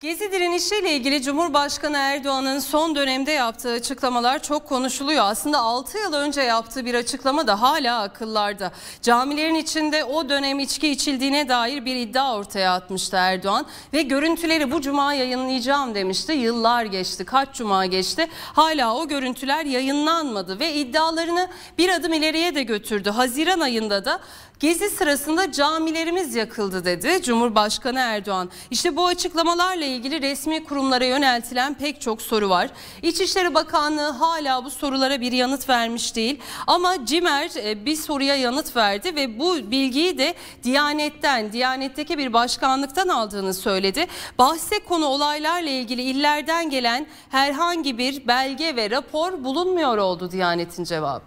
Gezi direnişiyle ilgili Cumhurbaşkanı Erdoğan'ın son dönemde yaptığı açıklamalar çok konuşuluyor. Aslında 6 yıl önce yaptığı bir açıklama da hala akıllarda. Camilerin içinde o dönem içki içildiğine dair bir iddia ortaya atmıştı Erdoğan ve görüntüleri bu cuma yayınlayacağım demişti. Yıllar geçti, kaç cuma geçti. Hala o görüntüler yayınlanmadı ve iddialarını bir adım ileriye de götürdü. Haziran ayında da Gezi sırasında camilerimiz yakıldı dedi Cumhurbaşkanı Erdoğan. İşte bu açıklamalarla ile ilgili resmi kurumlara yöneltilen pek çok soru var. İçişleri Bakanlığı hala bu sorulara bir yanıt vermiş değil. Ama CİMER e, bir soruya yanıt verdi ve bu bilgiyi de Diyanet'ten, Diyanet'teki bir başkanlıktan aldığını söyledi. Bahse konu olaylarla ilgili illerden gelen herhangi bir belge ve rapor bulunmuyor oldu Diyanet'in cevabı.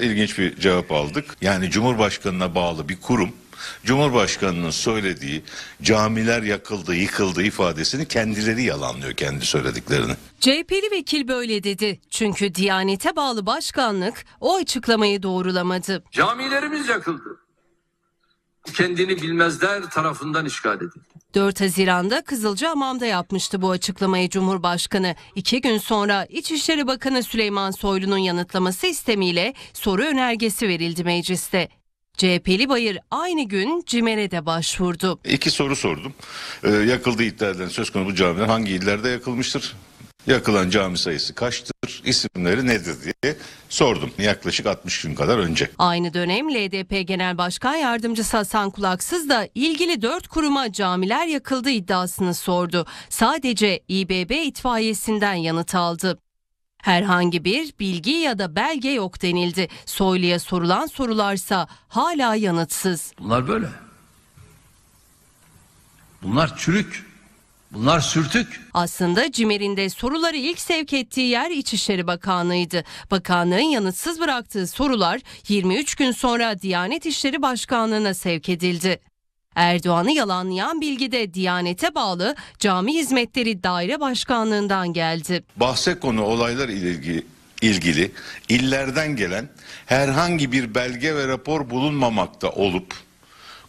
İlginç bir cevap aldık. Yani Cumhurbaşkanına bağlı bir kurum Cumhurbaşkanının söylediği camiler yakıldı, yıkıldı ifadesini kendileri yalanlıyor kendi söylediklerini. CHP'li vekil böyle dedi. Çünkü Diyanete bağlı başkanlık o açıklamayı doğrulamadı. Camilerimiz yakıldı kendini bilmezler tarafından işgal edildi. 4 Haziran'da Kızılcahamam'da yapmıştı bu açıklamayı Cumhurbaşkanı. İki gün sonra İçişleri Bakanı Süleyman Soylu'nun yanıtlaması istemiyle soru önergesi verildi mecliste. CHP'li Bayır aynı gün CİMER'e de başvurdu. İki soru sordum. Ee, yakıldığı iddia edilen söz konusu bu camiler hangi illerde yakılmıştır? Yakılan cami sayısı kaçtır? isimleri nedir diye sordum yaklaşık 60 gün kadar önce. Aynı dönem LDP Genel Başkan Yardımcısı Hasan Kulaksız da ilgili dört kuruma camiler yakıldı iddiasını sordu. Sadece İBB itfaiyesinden yanıt aldı. Herhangi bir bilgi ya da belge yok denildi. Soylu'ya sorulan sorularsa hala yanıtsız. Bunlar böyle. Bunlar çürük. Bunlar sürtük. Aslında Cimer'in de soruları ilk sevk ettiği yer İçişleri Bakanlığı'ydı. Bakanlığın yanıtsız bıraktığı sorular 23 gün sonra Diyanet İşleri Başkanlığı'na sevk edildi. Erdoğan'ı yalanlayan bilgi de Diyanet'e bağlı Cami Hizmetleri Daire Başkanlığı'ndan geldi. Bahse konu olaylar ile ilgili ilgili illerden gelen herhangi bir belge ve rapor bulunmamakta olup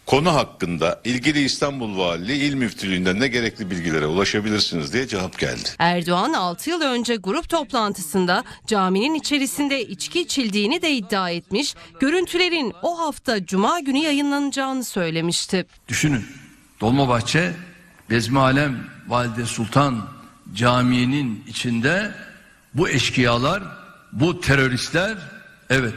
Konu hakkında ilgili İstanbul Valiliği İl Müftülüğü'nden de gerekli bilgilere ulaşabilirsiniz diye cevap geldi. Erdoğan 6 yıl önce grup toplantısında caminin içerisinde içki içildiğini de iddia etmiş, görüntülerin o hafta cuma günü yayınlanacağını söylemişti. Düşünün Dolmabahçe Bezmi Valide Sultan caminin içinde bu eşkıyalar, bu teröristler evet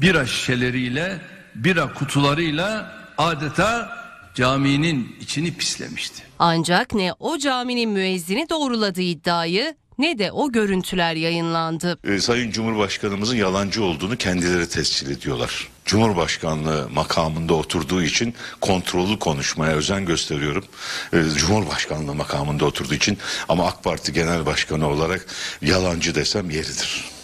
bira şişeleriyle, bira kutularıyla adeta caminin içini pislemişti. Ancak ne o caminin müezzini doğruladığı iddiayı ne de o görüntüler yayınlandı. E, Sayın Cumhurbaşkanımızın yalancı olduğunu kendileri tescil ediyorlar. Cumhurbaşkanlığı makamında oturduğu için kontrollü konuşmaya özen gösteriyorum. E, Cumhurbaşkanlığı makamında oturduğu için ama AK Parti Genel Başkanı olarak yalancı desem yeridir.